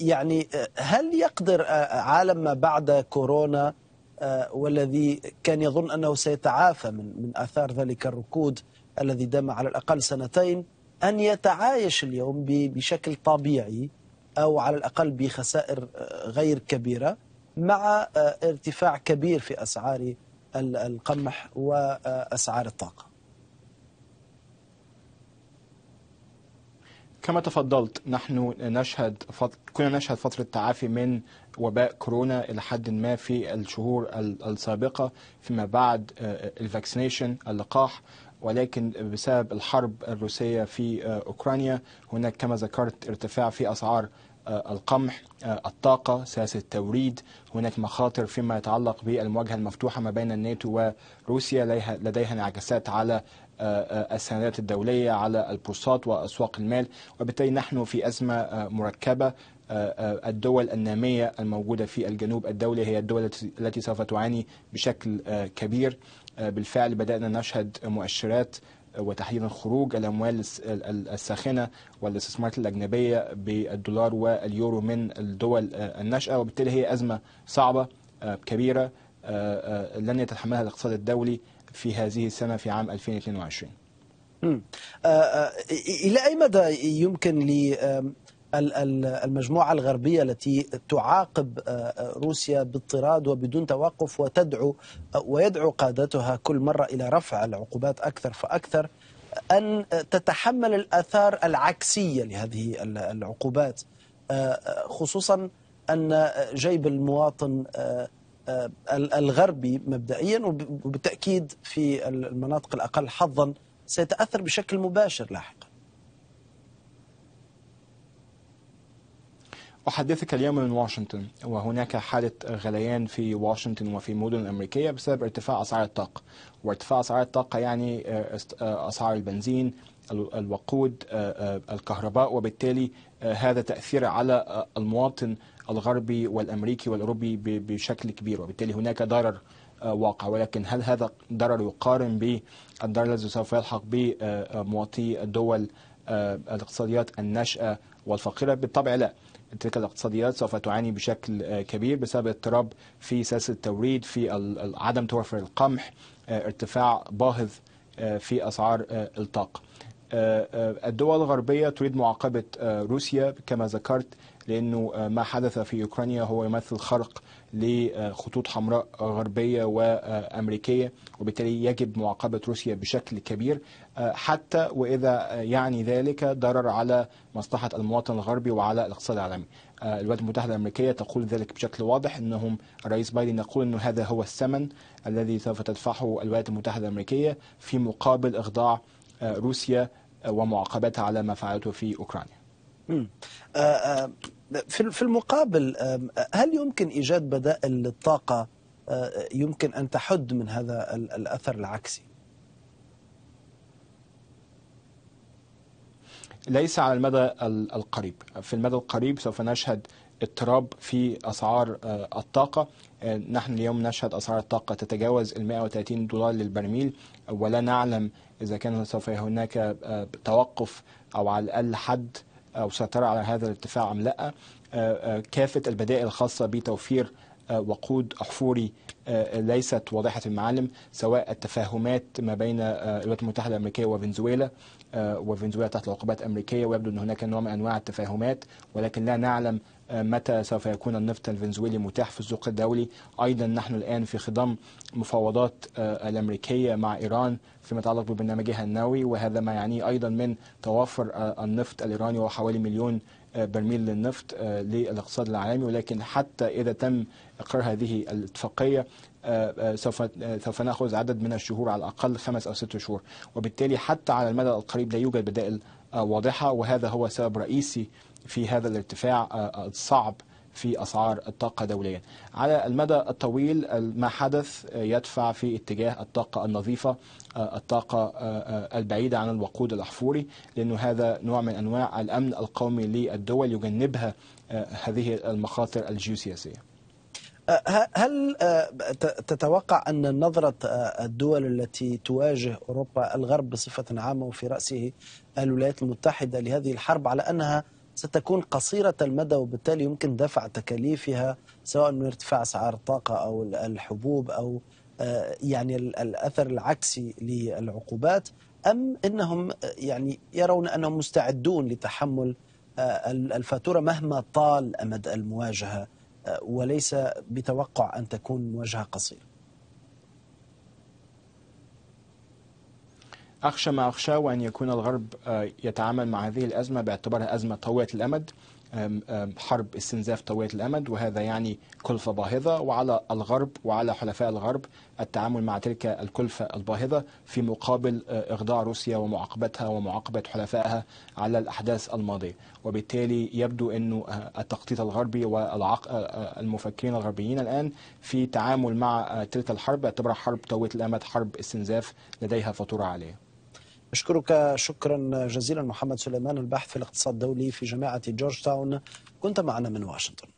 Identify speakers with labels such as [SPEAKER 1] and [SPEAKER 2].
[SPEAKER 1] يعني آه، هل يقدر آه، عالم ما بعد كورونا آه، والذي كان يظن أنه سيتعافى من, من آثار ذلك الركود الذي دام على الأقل سنتين أن يتعايش اليوم بشكل طبيعي أو على الأقل بخسائر غير كبيرة مع ارتفاع كبير في أسعار القمح وأسعار الطاقة
[SPEAKER 2] كما تفضلت نحن نشهد فط... كنا نشهد فترة تعافي من وباء كورونا إلى حد ما في الشهور السابقة فيما بعد آه، الفاكسينيشن اللقاح ولكن بسبب الحرب الروسية في آه، أوكرانيا هناك كما ذكرت ارتفاع في أسعار آه، القمح الطاقة سياسة التوريد هناك مخاطر فيما يتعلق بالمواجهة المفتوحة ما بين الناتو وروسيا لديها انعكاسات على آه، آه، السندات الدولية على البورصات وأسواق المال وبالتالي نحن في أزمة آه، مركبة الدول النامية الموجودة في الجنوب الدولي هي الدول التي سوف تعاني بشكل كبير بالفعل بدأنا نشهد مؤشرات وتحديدا خروج الاموال الساخنه والاستثمارات الاجنبيه بالدولار واليورو من الدول الناشئه وبالتالي هي ازمه صعبه كبيره لن يتحملها الاقتصاد الدولي في هذه السنة في عام 2022
[SPEAKER 1] آه، آه، إلى أي مدى يمكن ل المجموعة الغربية التي تعاقب آه، روسيا باضطراد وبدون توقف وتدعو ويدعو قادتها كل مرة إلى رفع العقوبات أكثر فأكثر أن تتحمل الآثار العكسية لهذه العقوبات خصوصا أن جيب المواطن آه، الغربي مبدئيا وبالتأكيد في المناطق الأقل حظا سيتأثر بشكل
[SPEAKER 2] مباشر لاحقا أحدثك اليوم من واشنطن وهناك حالة غليان في واشنطن وفي مدن امريكيه بسبب ارتفاع أسعار الطاقة وارتفاع أسعار الطاقة يعني آه، آه، أسعار البنزين الوقود الكهرباء وبالتالي هذا تأثير على المواطن الغربي والأمريكي والأوروبي بشكل كبير وبالتالي هناك ضرر آه، واقع ولكن هل هذا ضرر يقارن بالضرر الذي سوف يلحق بمواطني آه، الدول آه، الاقتصاديات الناشئة والفقيرة بالطبع لا تلك الاقتصاديات سوف تعاني بشكل كبير بسبب اضطراب في سلسله التوريد في عدم توفر القمح ارتفاع باهظ في أسعار الطاقة الدول الغربية تريد معاقبة روسيا كما ذكرت لأنه آه، ما حدث في أوكرانيا هو يمثل خرق لخطوط حمراء غربية وأمريكية وبالتالي يجب معاقبة روسيا بشكل كبير آه، حتى وإذا آه، يعني ذلك ضرر على مصلحة المواطن الغربي وعلى الاقتصاد العالمي الولايات المتحدة الأمريكية تقول ذلك بشكل واضح أنهم الرئيس بايدن يقول انه هذا هو الثمن الذي سوف تدفعه الولايات المتحدة الأمريكية في مقابل إخضاع روسيا ومعاقبتها على ما فعلته في أوكرانيا.
[SPEAKER 1] في المقابل هل يمكن إيجاد بدائل للطاقة آه، يمكن أن تحد من هذا الأثر العكسي
[SPEAKER 2] ليس على المدى القريب في المدى القريب سوف نشهد اضطراب في اسعار آه، الطاقه آه، نحن اليوم نشهد اسعار الطاقه تتجاوز ال 130 دولار للبرميل ولا نعلم اذا كان سوف هناك توقف او على الاقل حد أو سيطرة على هذا الارتفاع أم لا آه، آه، كافة البدائل الخاصة بتوفير آه، وقود أحفوري ليست واضحة المعالم سواء التفاهمات ما بين الولايات المتحدة الأمريكيه وفنزويلا وفنزويلا تحت العقوبات الأمريكية ويبدو أن هناك نوع من أنواع التفاهمات ولكن لا نعلم آه، متى سوف يكون النفط الفنزويلي متاح في السوق الدولي أيضا نحن الآن في خضم مفاوضات آه، الأمريكية مع إيران فيما يتعلق ببرنامجها النووي وهذا ما يعنيه أيضا من توفر آه، النفط الإيراني وحوالي مليون برميل للنفط للاقتصاد العالمي ولكن حتى إذا تم إقرار هذه الاتفاقية سوف سوف ناخذ عدد من الشهور على الاقل خمس او ست شهور وبالتالي حتى على المدى القريب لا يوجد بدائل واضحه وهذا هو سبب رئيسي في هذا الارتفاع آه، آه، الصعب في أسعار الطاقة دوليا على المدى الطويل ما حدث آه، يدفع في اتجاه الطاقة النظيفة الطاقة البعيدة عن الوقود الأحفوري لأنه هذا نوع من أنواع الأمن القومي للدول يجنبها هذه المخاطر الجيوسياسية
[SPEAKER 1] هل تتوقع أن نظرة الدول التي تواجه أوروبا الغرب بصفة عامة وفي رأسه الولايات المتحدة لهذه الحرب على أنها ستكون قصيرة المدى وبالتالي يمكن دفع تكاليفها سواء من ارتفاع أسعار الطاقة أو الحبوب أو آه، يعني الأثر العكسي للعقوبات أم أنهم آه، يعني يرون أنهم مستعدون لتحمل آه، الفاتورة مهما طال أمد المواجهة وليس بتوقع أن تكون مواجهة قصيرة
[SPEAKER 2] أخشى ما أخشاه وأن يكون الغرب آه، يتعامل مع هذه الأزمة باعتبارها أزمة طويلة الأمد حرب استنزاف طويلة الأمد وهذا يعني كلفة باهظة وعلى الغرب وعلى حلفاء الغرب التعامل مع تلك الكلفة الباهظة في مقابل آه، إغضاء روسيا ومعاقبتها ومعاقبة حلفائها على الأحداث الماضية وبالتالي يبدو أن آه، التخطيط الغربي والمفكرين الغربيين الآن في تعامل مع تلك الحرب اعتبرها حرب طويلة الأمد حرب استنزاف لديها فاتورة عليه
[SPEAKER 1] أشكرك شكرا جزيلا محمد سليمان البحث في الاقتصاد الدولي في جامعة جورج تاون كنت معنا من واشنطن